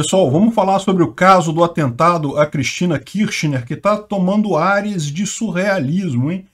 Pessoal, vamos falar sobre o caso do atentado a Cristina Kirchner, que está tomando ares de surrealismo, hein?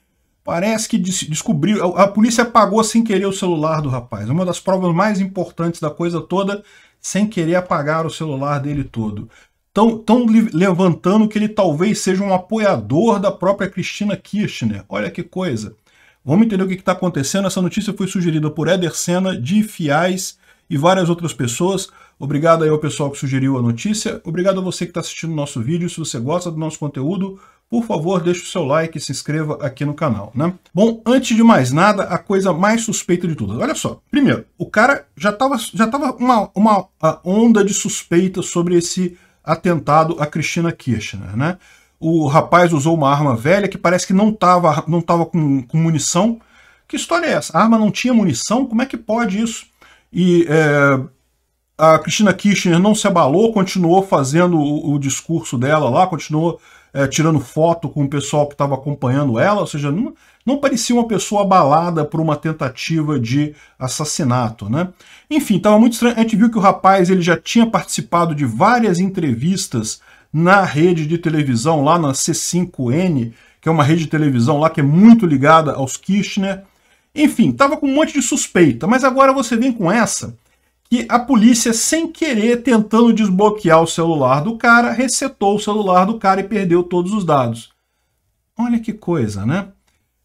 Parece que des descobriu. A, a, polícia apagou sem querer o celular do rapaz. É uma das provas mais importantes da coisa toda, sem querer apagar o celular dele todo. Estão levantando que ele talvez seja um apoiador da própria Cristina Kirchner. Olha que coisa. Vamos entender o que está acontecendo. Essa notícia foi sugerida por Eder Senna, de Fiais e várias outras pessoas. Obrigado aí ao pessoal que sugeriu a notícia. Obrigado a você que está assistindo o nosso vídeo. Se você gosta do nosso conteúdo, por favor, deixe o seu like e se inscreva aqui no canal, né? Bom, antes de mais nada, a coisa mais suspeita de tudo. Olha só, primeiro, o cara já estava já tava uma, uma onda de suspeita sobre esse atentado a Cristina Kirchner, né? O rapaz usou uma arma velha que parece que não estava não tava com, com munição. Que história é essa? A arma não tinha munição? Como é que pode isso? E é, a Cristina Kirchner não se abalou, continuou fazendo o, o discurso dela lá, continuou é, tirando foto com o pessoal que estava acompanhando ela, ou seja, não, não, parecia uma pessoa abalada por uma tentativa de assassinato, né? Enfim, estava muito estranho. A gente viu que o rapaz ele já tinha participado de várias entrevistas na rede de televisão, lá na C5N, que é uma rede de televisão lá que é muito ligada aos Kirchner. Enfim, estava com um monte de suspeita, mas agora você vem com essa que a polícia, sem querer, tentando desbloquear o celular do cara, resetou o celular do cara e perdeu todos os dados. Olha que coisa, né?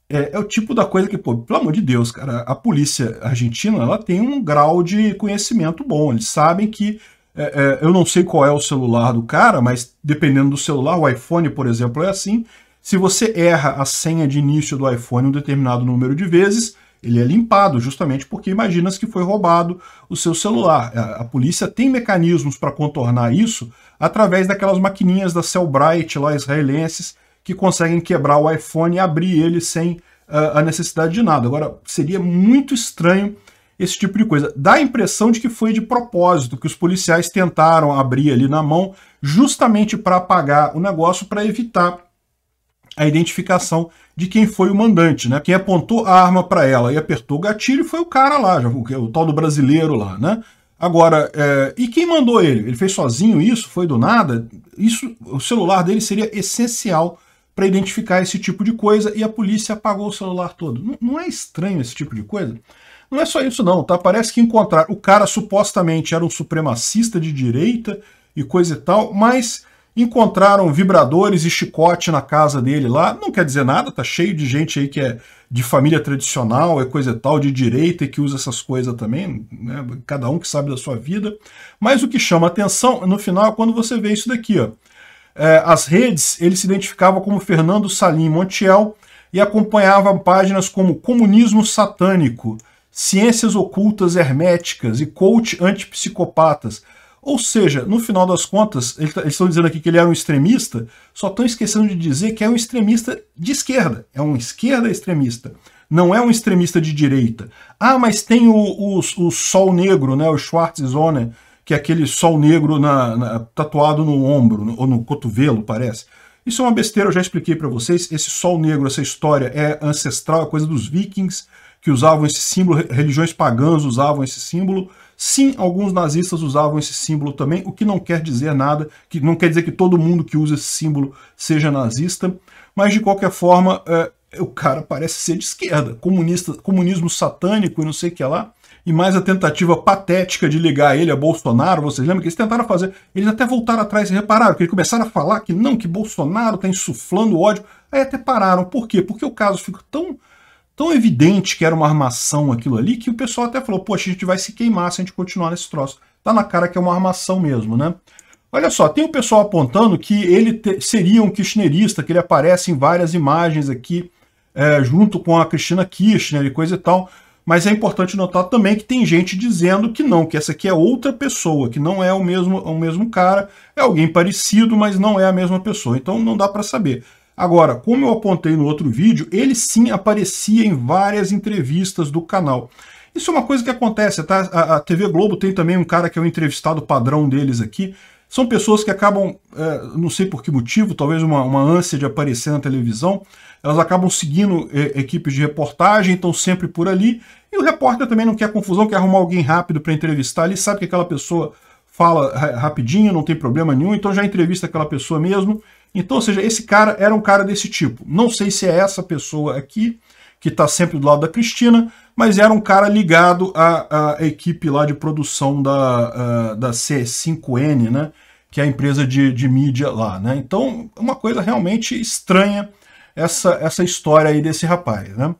É, é, o tipo da coisa que, pô, pelo amor de Deus, cara, a polícia argentina ela tem um grau de conhecimento bom. Eles sabem que é, é, eu não sei qual é o celular do cara, mas dependendo do celular, o iPhone, por exemplo, é assim. Se você erra a senha de início do iPhone um determinado número de vezes, ele é limpado justamente porque imagina-se que foi roubado o seu celular. A, a polícia tem mecanismos para contornar isso através daquelas maquininhas da CellBright lá israelenses que conseguem quebrar o iPhone e abrir ele sem uh, a necessidade de nada. Agora, seria muito estranho esse tipo de coisa. Dá a impressão de que foi de propósito, que os policiais tentaram abrir ali na mão justamente para apagar o negócio, para evitar a identificação de quem foi o mandante, né? Quem apontou a arma para ela e apertou o gatilho foi o cara lá, o, o tal do brasileiro lá, né? Agora, é, e quem mandou ele? Ele fez sozinho isso? Foi do nada? Isso, o celular dele seria essencial para identificar esse tipo de coisa e a polícia apagou o celular todo. Não, não, é estranho esse tipo de coisa? Não é só isso não, tá? Parece que encontrar o cara supostamente era um supremacista de direita e coisa e tal, mas encontraram vibradores e chicote na casa dele lá. Não quer dizer nada, tá cheio de gente aí que é de família tradicional, é coisa tal, de direita e que usa essas coisas também, né? Cada um que sabe da sua vida. Mas o que chama atenção no final é quando você vê isso daqui, ó. É, as redes, ele se identificava como Fernando Salim Montiel e acompanhava páginas como Comunismo Satânico, Ciências Ocultas Herméticas e Coach Antipsicopatas ou seja, no final das contas, tá, eles estão dizendo aqui que ele era um extremista, só estão esquecendo de dizer que é um extremista de esquerda. É um esquerda extremista. Não é um extremista de direita. Ah, mas tem o, o, o sol negro, né, o Schwarzsonne, que é aquele sol negro na, na, tatuado no ombro, no, ou no cotovelo, parece. Isso é uma besteira, eu já expliquei para vocês. Esse sol negro, essa história é ancestral, é coisa dos vikings que usavam esse símbolo, religiões pagãs usavam esse símbolo. Sim, alguns nazistas usavam esse símbolo também, o que não quer dizer nada, que não quer dizer que todo mundo que usa esse símbolo seja nazista, mas de qualquer forma, é, o cara parece ser de esquerda, comunista, comunismo satânico e não sei o que lá e mais a tentativa patética de ligar ele a Bolsonaro. Vocês lembram que eles tentaram fazer? Eles até voltaram atrás e repararam, que eles começaram a falar que não, que Bolsonaro está insuflando ódio. Aí até pararam. Por quê? Porque o caso fica tão tão evidente que era uma armação aquilo ali, que o pessoal até falou, poxa, a gente vai se queimar se a gente continuar nesse troço. Tá na cara que é uma armação mesmo, né? Olha só, tem o pessoal apontando que ele seria um kirchnerista, que ele aparece em várias imagens aqui, é, junto com a Cristina Kirchner e coisa e tal. Mas é importante notar também que tem gente dizendo que não, que essa aqui é outra pessoa, que não é o mesmo, o mesmo cara, é alguém parecido, mas não é a mesma pessoa. Então não dá para saber. Agora, como eu apontei no outro vídeo, ele sim aparecia em várias entrevistas do canal. Isso é uma coisa que acontece, tá? A, a TV Globo tem também um cara que é o um entrevistado padrão deles aqui. São pessoas que acabam, é, não sei por que motivo, talvez uma, uma ânsia de aparecer na televisão, elas acabam seguindo é, equipes de reportagem, estão sempre por ali, e o repórter também não quer confusão, quer arrumar alguém rápido para entrevistar ali, sabe que aquela pessoa fala rapidinho, não tem problema nenhum, então já entrevista aquela pessoa mesmo, então, ou seja, esse cara era um cara desse tipo. Não sei se é essa pessoa aqui, que está sempre do lado da Cristina, mas era um cara ligado à, à equipe lá de produção da, ah, da C5N, né? que é a empresa de, de mídia lá. Né? Então, uma coisa realmente estranha essa, essa história aí desse rapaz. Né?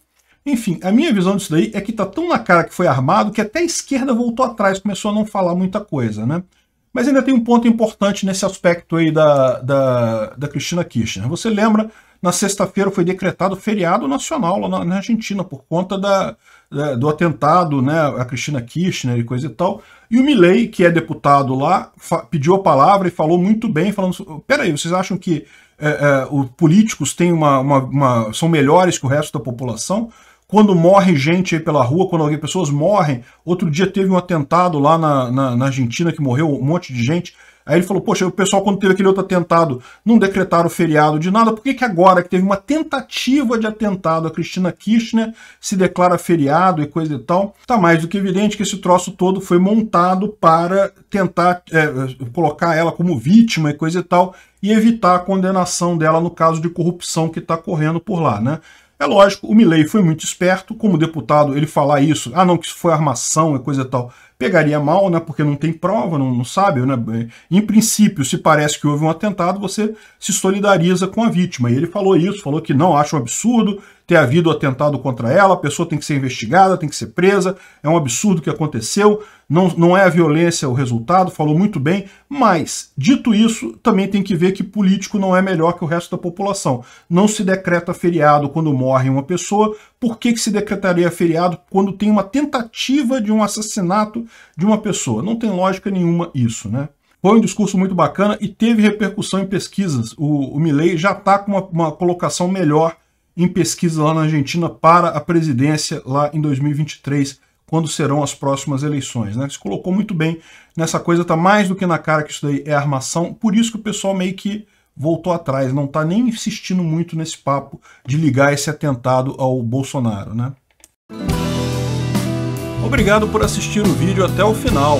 Enfim, a minha visão disso daí é que está tão na cara que foi armado que até a esquerda voltou atrás, começou a não falar muita coisa, né? Mas ainda tem um ponto importante nesse aspecto aí da, da, da Cristina Kirchner. Você lembra, na sexta-feira foi decretado feriado nacional lá na, na Argentina por conta da, da, do atentado né, a Cristina Kirchner e coisa e tal. E o Milley, que é deputado lá, pediu a palavra e falou muito bem, falando, peraí, vocês acham que é, é, os políticos têm uma, uma, uma, são melhores que o resto da população? quando morre gente aí pela rua, quando alguém, pessoas morrem. Outro dia teve um atentado lá na, na, na, Argentina que morreu um monte de gente. Aí ele falou, poxa, o pessoal quando teve aquele outro atentado não decretaram feriado de nada, por que, que agora que teve uma tentativa de atentado a Cristina Kirchner se declara feriado e coisa e tal? Tá mais do que evidente que esse troço todo foi montado para tentar é, colocar ela como vítima e coisa e tal, e evitar a condenação dela no caso de corrupção que está correndo por lá, né? É lógico, o Milley foi muito esperto, como deputado ele falar isso, ah não, que isso foi armação e coisa e tal, pegaria mal, né, porque não tem prova, não, não sabe, né, em princípio, se parece que houve um atentado, você se solidariza com a vítima, e ele falou isso, falou que não, acha um absurdo, ter havido atentado contra ela, a pessoa tem que ser investigada, tem que ser presa, é um absurdo que aconteceu, não, não é a violência o resultado, falou muito bem, mas, dito isso, também tem que ver que político não é melhor que o resto da população. Não se decreta feriado quando morre uma pessoa, por que, que se decretaria feriado quando tem uma tentativa de um assassinato de uma pessoa? Não tem lógica nenhuma isso, né? Foi um discurso muito bacana e teve repercussão em pesquisas. O, o Milley já está com uma, uma colocação melhor em pesquisa lá na Argentina para a presidência lá em 2023, quando serão as próximas eleições. Né? Se colocou muito bem nessa coisa, está mais do que na cara que isso daí é armação, por isso que o pessoal meio que voltou atrás, não está nem insistindo muito nesse papo de ligar esse atentado ao Bolsonaro. Né? Obrigado por assistir o vídeo até o final.